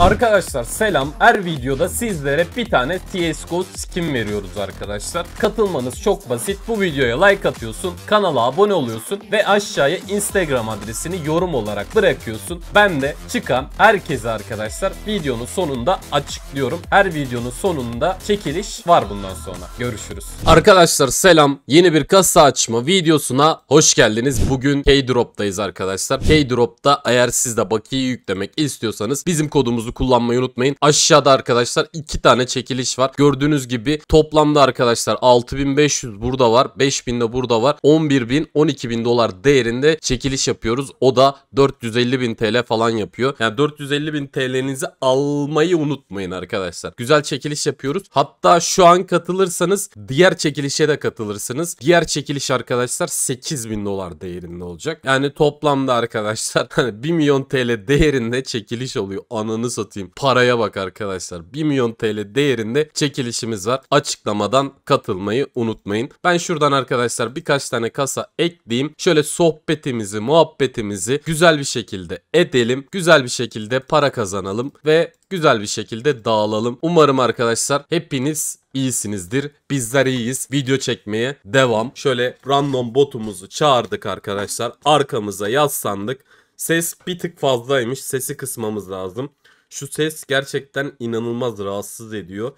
Arkadaşlar selam. Her videoda sizlere bir tane CSGO skin veriyoruz arkadaşlar. Katılmanız çok basit. Bu videoya like atıyorsun, kanala abone oluyorsun ve aşağıya Instagram adresini yorum olarak bırakıyorsun. Ben de çıkan herkese arkadaşlar videonun sonunda açıklıyorum. Her videonun sonunda çekiliş var bundan sonra. Görüşürüz. Arkadaşlar selam. Yeni bir kasa açma videosuna hoş geldiniz. Bugün K-Drop'tayız arkadaşlar. K-Drop'ta eğer siz de bakiye yüklemek istiyorsanız bizim kodumuz topunuzu kullanmayı unutmayın. Aşağıda arkadaşlar iki tane çekiliş var. Gördüğünüz gibi toplamda arkadaşlar 6500 burada var. 5000 de burada var. 11000 12000 dolar değerinde çekiliş yapıyoruz. O da 450.000 TL falan yapıyor. Yani 450.000 TL'nizi almayı unutmayın arkadaşlar. Güzel çekiliş yapıyoruz. Hatta şu an katılırsanız diğer çekilişe de katılırsınız. Diğer çekiliş arkadaşlar 8.000 dolar değerinde olacak. Yani toplamda arkadaşlar hani 1 milyon TL değerinde çekiliş oluyor. Ananı satayım. Paraya bak arkadaşlar. 1 milyon TL değerinde çekilişimiz var. Açıklamadan katılmayı unutmayın. Ben şuradan arkadaşlar birkaç tane kasa ekleyeyim. Şöyle sohbetimizi, muhabbetimizi güzel bir şekilde edelim. Güzel bir şekilde para kazanalım ve güzel bir şekilde dağılalım. Umarım arkadaşlar hepiniz iyisinizdir. Bizler iyiyiz. Video çekmeye devam. Şöyle random botumuzu çağırdık arkadaşlar. Arkamıza yaslandık. Ses bir tık fazlaymış. Sesi kısmamız lazım. Şu ses gerçekten inanılmaz rahatsız ediyor.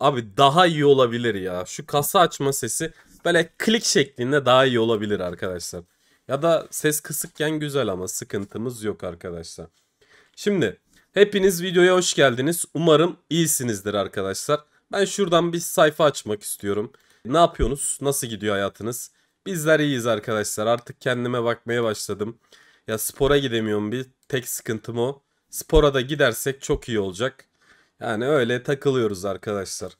Abi daha iyi olabilir ya. Şu kasa açma sesi böyle klik şeklinde daha iyi olabilir arkadaşlar. Ya da ses kısıkken güzel ama sıkıntımız yok arkadaşlar. Şimdi hepiniz videoya hoş geldiniz. Umarım iyisinizdir arkadaşlar. Ben şuradan bir sayfa açmak istiyorum. Ne yapıyorsunuz? Nasıl gidiyor hayatınız? Bizler iyiyiz arkadaşlar. Artık kendime bakmaya başladım. Ya spora gidemiyorum bir. Tek sıkıntım o. Spora da gidersek çok iyi olacak. Yani öyle takılıyoruz arkadaşlar.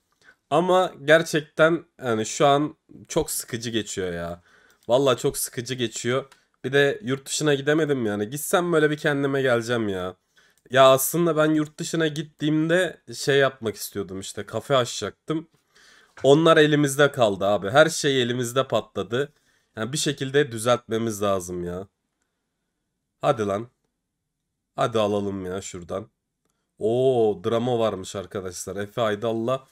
Ama gerçekten yani şu an çok sıkıcı geçiyor ya. Valla çok sıkıcı geçiyor. Bir de yurt dışına gidemedim yani. Gitsem böyle bir kendime geleceğim ya. Ya aslında ben yurt dışına gittiğimde şey yapmak istiyordum işte kafe açacaktım. Onlar elimizde kaldı abi. Her şey elimizde patladı. Yani bir şekilde düzeltmemiz lazım ya. Hadi lan. Hadi alalım ya şuradan. O drama varmış arkadaşlar. Efe Aydal'la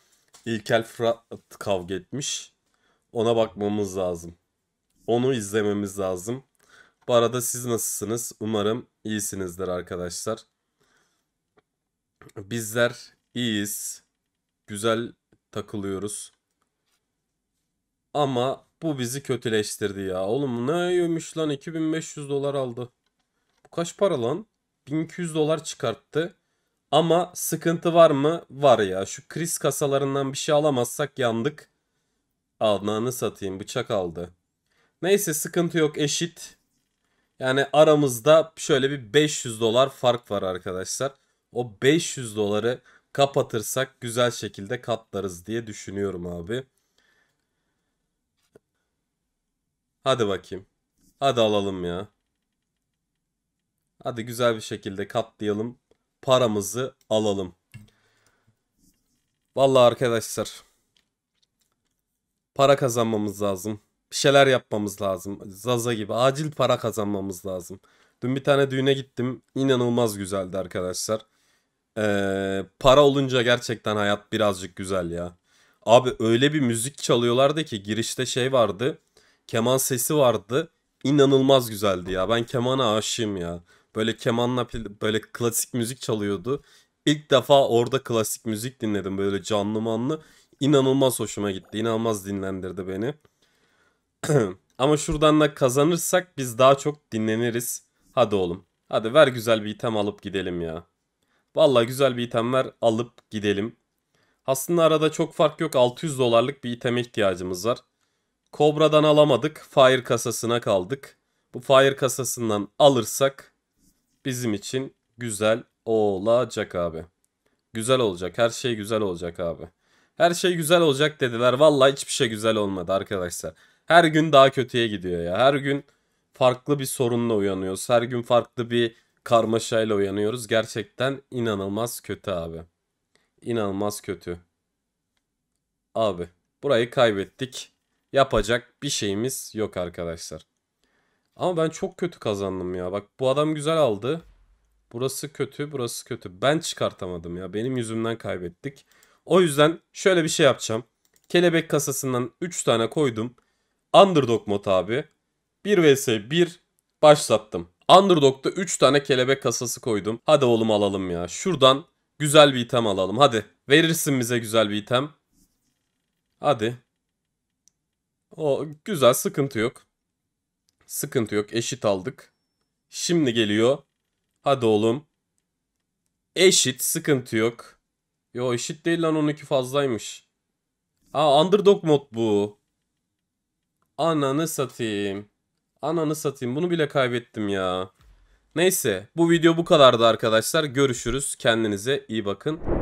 İlkel Fırat kavga etmiş. Ona bakmamız lazım. Onu izlememiz lazım. Bu arada siz nasılsınız? Umarım iyisinizdir arkadaşlar. Bizler iyiyiz. Güzel takılıyoruz. Ama bu bizi kötüleştirdi ya. Oğlum ne yiyormuş lan 2500 dolar aldı. Bu kaç para lan? 1200 dolar çıkarttı. Ama sıkıntı var mı? Var ya. Şu kriz kasalarından bir şey alamazsak yandık. Ananı satayım bıçak aldı. Neyse sıkıntı yok eşit. Yani aramızda şöyle bir 500 dolar fark var arkadaşlar. O 500 doları kapatırsak güzel şekilde katlarız diye düşünüyorum abi. Hadi bakayım. Hadi alalım ya. Hadi güzel bir şekilde katlayalım. Paramızı alalım. Vallahi arkadaşlar. Para kazanmamız lazım. Bir şeyler yapmamız lazım. Zaza gibi acil para kazanmamız lazım. Dün bir tane düğüne gittim. İnanılmaz güzeldi arkadaşlar. Ee, para olunca gerçekten hayat birazcık güzel ya. Abi öyle bir müzik çalıyorlardı ki girişte şey vardı. Keman sesi vardı. İnanılmaz güzeldi ya. Ben kemana aşığım ya. Böyle kemanla böyle klasik müzik çalıyordu. İlk defa orada klasik müzik dinledim böyle canlı manlı. İnanılmaz hoşuma gitti. İnanılmaz dinlendirdi beni. Ama şuradan da kazanırsak biz daha çok dinleniriz. Hadi oğlum. Hadi ver güzel bir item alıp gidelim ya. Vallahi güzel bir item ver alıp gidelim. Aslında arada çok fark yok. 600 dolarlık bir iteme ihtiyacımız var. Kobra'dan alamadık. Fire kasasına kaldık. Bu fire kasasından alırsak bizim için güzel olacak abi. Güzel olacak. Her şey güzel olacak abi. Her şey güzel olacak dediler. Vallahi hiçbir şey güzel olmadı arkadaşlar. Her gün daha kötüye gidiyor ya. Her gün farklı bir sorunla uyanıyoruz. Her gün farklı bir karmaşayla uyanıyoruz. Gerçekten inanılmaz kötü abi. İnanılmaz kötü. Abi burayı kaybettik. Yapacak bir şeyimiz yok arkadaşlar. Ama ben çok kötü kazandım ya. Bak bu adam güzel aldı. Burası kötü, burası kötü. Ben çıkartamadım ya. Benim yüzümden kaybettik. O yüzden şöyle bir şey yapacağım. Kelebek kasasından 3 tane koydum. Underdog mod abi. 1 vs 1 başlattım. Underdog'da 3 tane kelebek kasası koydum. Hadi oğlum alalım ya. Şuradan güzel bir item alalım. Hadi verirsin bize güzel bir item. Hadi. O güzel sıkıntı yok. Sıkıntı yok. Eşit aldık. Şimdi geliyor. Hadi oğlum. Eşit. Sıkıntı yok. Yo eşit değil lan 12 fazlaymış. Aa underdog mod bu. Ananı satayım. Ananı satayım. Bunu bile kaybettim ya. Neyse bu video bu kadardı arkadaşlar. Görüşürüz. Kendinize iyi bakın.